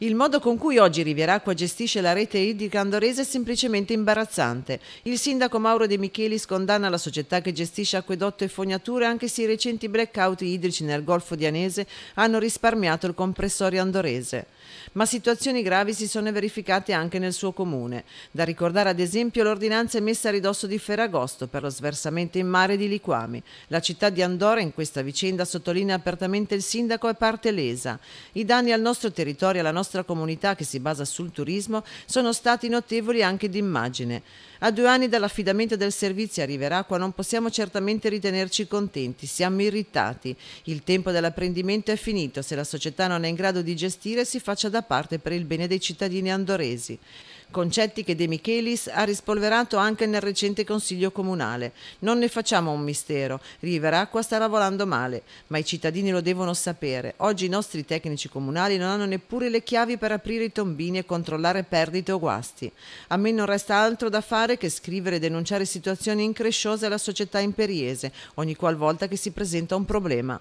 Il modo con cui oggi Rivieracqua gestisce la rete idrica andorese è semplicemente imbarazzante. Il sindaco Mauro De Michelis condanna la società che gestisce acquedotto e fognature anche se i recenti blackout idrici nel Golfo di Anese hanno risparmiato il comprensorio andorese. Ma situazioni gravi si sono verificate anche nel suo comune. Da ricordare ad esempio l'ordinanza emessa a ridosso di Ferragosto per lo sversamento in mare di liquami. La città di Andorra in questa vicenda sottolinea apertamente il sindaco è parte lesa. I danni al nostro territorio e alla nostra nostra comunità che si basa sul turismo sono stati notevoli anche d'immagine. A due anni dall'affidamento del servizio a Riveracqua non possiamo certamente ritenerci contenti, siamo irritati. Il tempo dell'apprendimento è finito, se la società non è in grado di gestire si faccia da parte per il bene dei cittadini andoresi concetti che De Michelis ha rispolverato anche nel recente Consiglio Comunale. Non ne facciamo un mistero, Riveracqua sta lavorando male, ma i cittadini lo devono sapere. Oggi i nostri tecnici comunali non hanno neppure le chiavi per aprire i tombini e controllare perdite o guasti. A me non resta altro da fare che scrivere e denunciare situazioni incresciose alla società imperiese ogni qualvolta che si presenta un problema.